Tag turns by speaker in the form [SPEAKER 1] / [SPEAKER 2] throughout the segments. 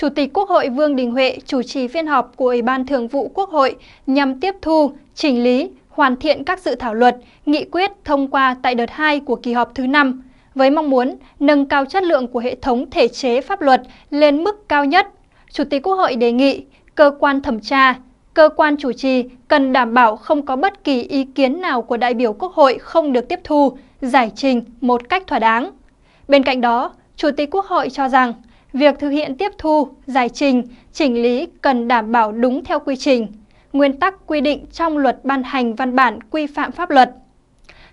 [SPEAKER 1] Chủ tịch Quốc hội Vương Đình Huệ chủ trì phiên họp của Ủy ban Thường vụ Quốc hội nhằm tiếp thu, chỉnh lý, hoàn thiện các dự thảo luật, nghị quyết thông qua tại đợt 2 của kỳ họp thứ 5 với mong muốn nâng cao chất lượng của hệ thống thể chế pháp luật lên mức cao nhất. Chủ tịch Quốc hội đề nghị cơ quan thẩm tra, cơ quan chủ trì cần đảm bảo không có bất kỳ ý kiến nào của đại biểu Quốc hội không được tiếp thu, giải trình một cách thỏa đáng. Bên cạnh đó, Chủ tịch Quốc hội cho rằng việc thực hiện tiếp thu, giải trình, chỉnh lý cần đảm bảo đúng theo quy trình, nguyên tắc quy định trong luật ban hành văn bản quy phạm pháp luật.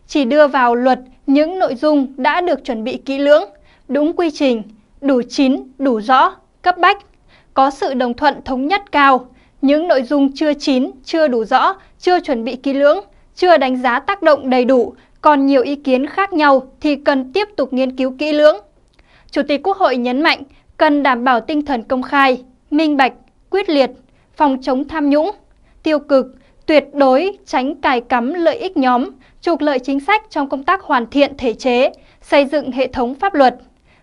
[SPEAKER 1] Chỉ đưa vào luật những nội dung đã được chuẩn bị kỹ lưỡng, đúng quy trình, đủ chín, đủ rõ, cấp bách, có sự đồng thuận thống nhất cao. Những nội dung chưa chín, chưa đủ rõ, chưa chuẩn bị kỹ lưỡng, chưa đánh giá tác động đầy đủ, còn nhiều ý kiến khác nhau thì cần tiếp tục nghiên cứu kỹ lưỡng. Chủ tịch Quốc hội nhấn mạnh cần đảm bảo tinh thần công khai, minh bạch, quyết liệt, phòng chống tham nhũng, tiêu cực, tuyệt đối tránh cài cắm lợi ích nhóm, trục lợi chính sách trong công tác hoàn thiện thể chế, xây dựng hệ thống pháp luật.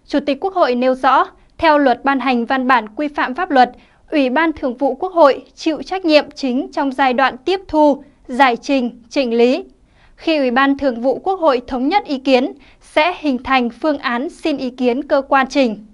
[SPEAKER 1] Chủ tịch Quốc hội nêu rõ, theo luật ban hành văn bản quy phạm pháp luật, Ủy ban Thường vụ Quốc hội chịu trách nhiệm chính trong giai đoạn tiếp thu, giải trình, chỉnh lý. Khi Ủy ban Thường vụ Quốc hội thống nhất ý kiến, sẽ hình thành phương án xin ý kiến cơ quan trình.